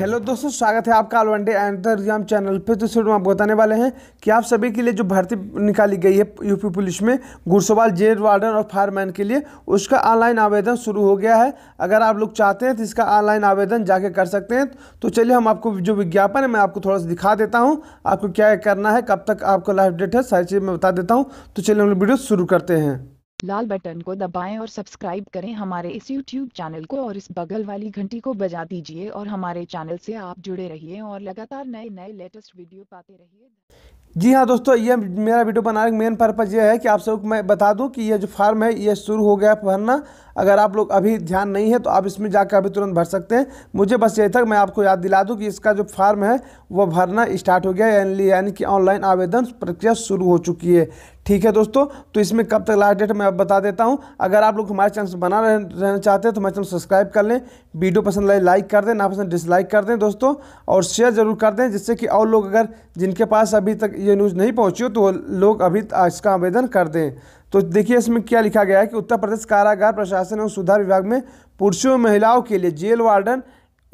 hello दोस्तों स्वागत है आपका अलवनडे एंटर एग्जाम चैनल पे तो सिर्फ हम बताने वाले हैं कि आप सभी के लिए जो भर्ती निकाली गई है यूपी पुलिस में घुड़सवाल जेल वार्डन और फायरमैन के लिए उसका ऑनलाइन आवेदन शुरू हो गया है अगर आप लोग चाहते हैं तो इसका ऑनलाइन आवेदन जाके कर सकते हैं तो चलिए हम आपको जो विज्ञापन है मैं आपको थोड़ा सा दिखा देता हूँ आपको क्या करना है कब तक आपको लाइफ डेट है सारी चीज़ मैं बता देता हूँ तो चलिए हम लोग वीडियो शुरू करते हैं लाल बटन को दबाएं और सब्सक्राइब करें हमारे इस यूट्यूब चैनल को और इस बगल वाली घंटी को बजा दीजिए और हमारे चैनल से आप जुड़े रहिए और लगातार नए नए लेटेस्ट वीडियो पाते रहिए जी हाँ दोस्तों ये मेरा वीडियो बनाने का मेन पर्पज़ ये है कि आप सबको मैं बता दूं कि ये जो फार्म है ये शुरू हो गया भरना अगर आप लोग अभी ध्यान नहीं है तो आप इसमें जाकर अभी तुरंत भर सकते हैं मुझे बस यही तक मैं आपको याद दिला दूं कि इसका जो फार्म है वो भरना स्टार्ट हो गया यानी यानी कि ऑनलाइन आवेदन प्रक्रिया शुरू हो चुकी है ठीक है दोस्तों तो इसमें कब तक लास्ट डेट मैं बता देता हूँ अगर आप लोग हमारे चैनल बना रहना चाहते हैं तो हमारे चैनल सब्सक्राइब कर लें वीडियो पसंद आए लाइक कर दें ना पसंद डिसलाइक कर दें दोस्तों और शेयर जरूर कर दें जिससे कि और लोग अगर जिनके पास अभी तक ये न्यूज़ नहीं पहुंची हो तो लोग अभी इसका आवेदन कर दें तो देखिए इसमें क्या लिखा गया है कि उत्तर प्रदेश कारागार प्रशासन एवं सुधार विभाग में पुरुषों महिलाओं के लिए जेल वार्डन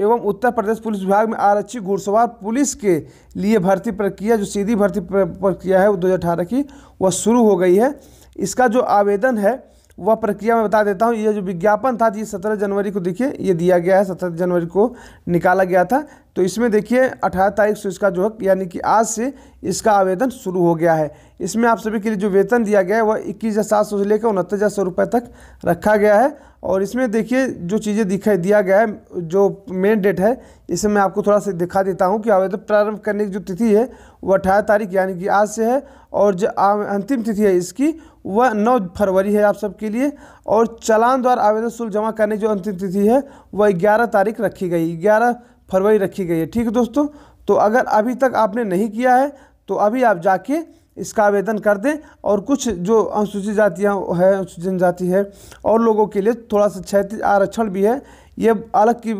एवं उत्तर प्रदेश पुलिस विभाग में आरक्षी घुड़सवार पुलिस के लिए भर्ती प्रक्रिया जो सीधी भर्ती प्रक्रिया है वो दो की वह शुरू हो गई है इसका जो आवेदन है वह प्रक्रिया मैं बता देता हूँ ये जो विज्ञापन था ये सत्रह जनवरी को देखिए ये दिया गया है सत्रह जनवरी को निकाला गया था तो इसमें देखिए अठारह तारीख से इसका जो है यानी कि आज से इसका आवेदन शुरू हो गया है इसमें आप सभी के लिए जो वेतन दिया गया है वह इक्कीस हज़ार सात सौ से लेकर उनहत्तर हज़ार सौ रुपये तक रखा गया है और इसमें देखिए जो चीज़ें दिखाई दिया गया है जो मेन डेट है इसे मैं आपको थोड़ा सा दिखा देता हूँ कि आवेदन प्रारंभ करने की जो तिथि है वह अठारह तारीख यानी कि आज से है और जो अंतिम तिथि है इसकी वह नौ फरवरी है आप सबके लिए और चलान द्वारा आवेदन शुल्क जमा करने की जो अंतिम तिथि है वह ग्यारह तारीख रखी गई ग्यारह फरवरी रखी गई है ठीक है दोस्तों तो अगर अभी तक आपने नहीं किया है तो अभी आप जाके इसका आवेदन कर दें और कुछ जो अनुसूचित जातियाँ है अनुसूचित जनजाति है और लोगों के लिए थोड़ा सा क्षेत्र आरक्षण भी है ये अलग की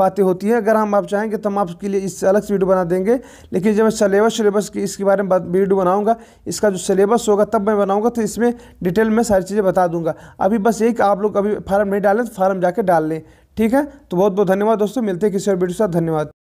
बातें होती हैं अगर हम आप चाहेंगे तो हम आपके लिए इससे अलग से वीडियो बना देंगे लेकिन जब मैं सलेबस सलेबस की इसके बारे में वीडियो बनाऊंगा इसका जो सलेबस होगा तब मैं बनाऊंगा तो इसमें डिटेल में सारी चीज़ें बता दूंगा अभी बस यही कि आप लोग अभी फार्म नहीं डालें तो फार्म जाके डाल लें ठीक है तो बहुत बहुत धन्यवाद दोस्तों मिलते हैं किसी और वीडियो के साथ धन्यवाद